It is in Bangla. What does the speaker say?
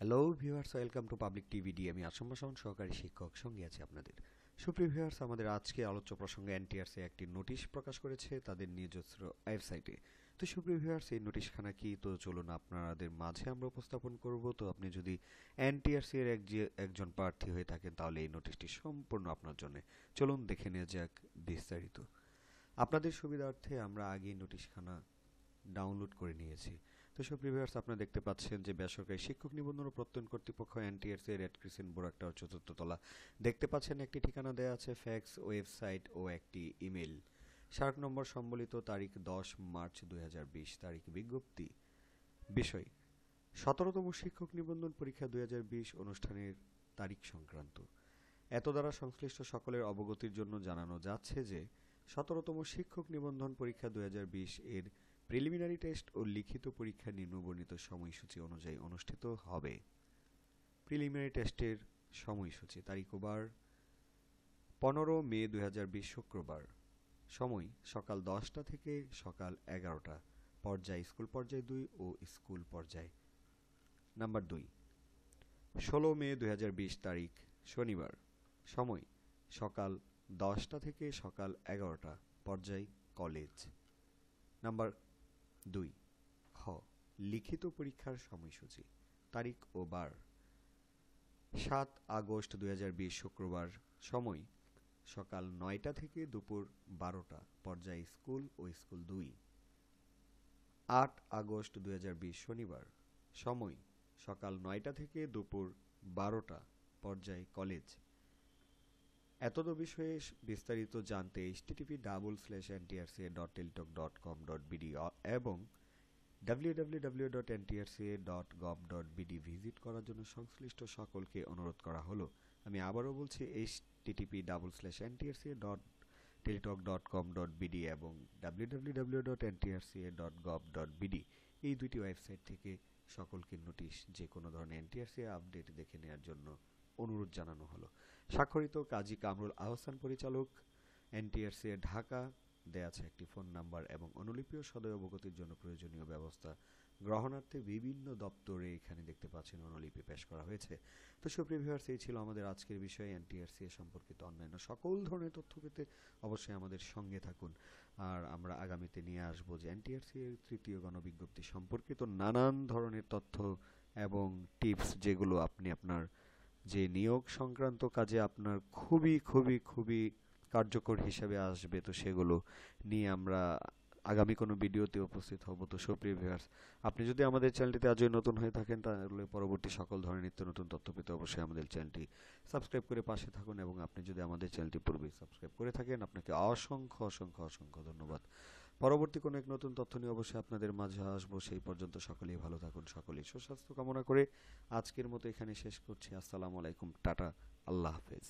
hello viewers welcome to public TV আমি আসাম আসাম সহকারী শিক্ষক সঙ্গে আছি আপনাদের সুপ্রিয় ভিউয়ার্স আমাদের আজকে আলোচ্য প্রসঙ্গে এনটিআরসি একটি নোটিশ প্রকাশ করেছে তাদের নিজস্ব ওয়েবসাইটে তো সুপ্রিয় ভিউয়ার্স এই নোটিশখানা কি তো চলুন আপনাদের মাঝে আমরা উপস্থাপন করব তো আপনি যদি এনটিআরসি এর এক যে একজন প্রার্থী হয়ে থাকেন তাহলে এই নোটিশটি সম্পূর্ণ আপনার জন্য চলুন দেখে নেওয়া যাক বিস্তারিত আপনাদের সুবিধার্থে আমরা আগে নোটিশখানা ডাউনলোড করে নিয়েছি তো সব আপনারা দেখতে পাচ্ছেন যে বেসরকারি শিক্ষক নিবন্ধন ও প্রত্যয়ন কর্তৃপক্ষ এনটিএসসি রেড ক্রিসেন্ট একটা চতুর্থ তলা দেখতে পাচ্ছেন একটি ঠিকানা দেয়া আছে ফ্যাক্স ওয়েবসাইট ও একটি ইমেল শার্ক নম্বর সম্বলিত তারিখ দশ মার্চ দুই তারিখ বিজ্ঞপ্তি বিষয় সতেরোতম শিক্ষক নিবন্ধন পরীক্ষা দুই অনুষ্ঠানের তারিখ সংক্রান্ত এত দ্বারা সংশ্লিষ্ট সকলের অবগতির জন্য জানানো যাচ্ছে যে সতেরোতম শিক্ষক নিবন্ধন পরীক্ষা দুই এর প্রিলিমিনারি টেস্ট ও লিখিত পরীক্ষা নিম্নবর্ণিত সময়সূচি অনুযায়ী অনুষ্ঠিত হবে প্রিলিমিনারি টেস্টের সময়সূচি তারিখ পনেরো মে বিশ শুক্রবার সময় সকাল দশটা থেকে সকাল এগারোটা পর্যায় স্কুল পর্যায় দুই ও স্কুল পর্যায় নাম্বার দুই ষোলো মে দু তারিখ শনিবার সময় সকাল দশটা থেকে সকাল এগারোটা পর্যায় কলেজ নাম্বার দুই খ লিখিত পরীক্ষার সময়সূচি তারিখ ও বার সাত আগস্ট দুই শুক্রবার সময় সকাল নয়টা থেকে দুপুর বারোটা পর্যায়ে স্কুল ও স্কুল দুই আট আগস্ট দুই শনিবার সময় সকাল নয়টা থেকে দুপুর বারোটা পর্যায়ে কলেজ এতদ বিষয়ে বিস্তারিত জানতে HTTP double slash NTRC dot Teletalk dot com dot BD এবং WWW dot NTRCA dot gov dot BD visit করার জন্য সংশ্লিষ্ট সকলকে অনুরোধ করা হলো আমি আবারও বলছি H TTP double slash NTRCA dot Teletalk dot com dot BD এবং WWW dot NTRCA dot gov dot BD এই দুটি ওয়েবসাইট থেকে সকলকে নোটিশ যে কোনো ধরনের এনটিআরসিএ আপডেট দেখে নেওয়ার জন্য অনুরোধ জানানো হলো স্বাক্ষরিত কাজী কামরুল আহসান পরিচালক এনটিআরসি ঢাকা দেওয়া আছে একটি ফোন নাম্বার এবং অনুলিপিও সদয় অবগতির জন্য প্রয়োজনীয় ব্যবস্থা গ্রহণার্থে বিভিন্ন দপ্তরে এখানে দেখতে পাচ্ছেন অনুলিপি পেশ করা হয়েছে তো সুপ্রিয় ভিউয়ার্স এই ছিল আমাদের আজকের বিষয়ে এনটিআরসি সম্পর্কিত অন্যান্য সকল ধরনের তথ্য পেতে অবশ্যই আমাদের সঙ্গে থাকুন আর আমরা আগামীতে নিয়ে আসবো যে এনটিআরসি এর তৃতীয় গণবিজ্ঞপ্তি সম্পর্কিত নানান ধরনের তথ্য এবং টিপস যেগুলো আপনি আপনার যে নিয়োগ সংক্রান্ত কাজে আপনার খুবই খুবই খুবই কার্যকর হিসাবে আসবে তো সেগুলো নিয়ে আমরা আগামী কোনো ভিডিওতে উপস্থিত হব তো সুপ্রিয় ভিউয়ার্স আপনি যদি আমাদের চ্যানেলটিতে আজই নতুন হয়ে থাকেন তাহলে পরবর্তী সকল ধরনের নিত্য নতুন তথ্য পেতে অবশ্যই আমাদের চ্যানেলটি সাবস্ক্রাইব করে পাশে থাকুন এবং আপনি যদি আমাদের চ্যানেলটি পূর্বেই সাবস্ক্রাইব করে থাকেন আপনাকে অসংখ্য অসংখ্য অসংখ্য ধন্যবাদ পরবর্তী কোনো এক নতুন তথ্য নিয়ে অবশ্যই আপনাদের মাঝে আসবো সেই পর্যন্ত সকলেই ভালো থাকুন সকলেই সুস্বাস্থ্য কামনা করে আজকের মতো এখানে শেষ করছি আসসালামু আলাইকুম টাটা আল্লাহ হাফেজ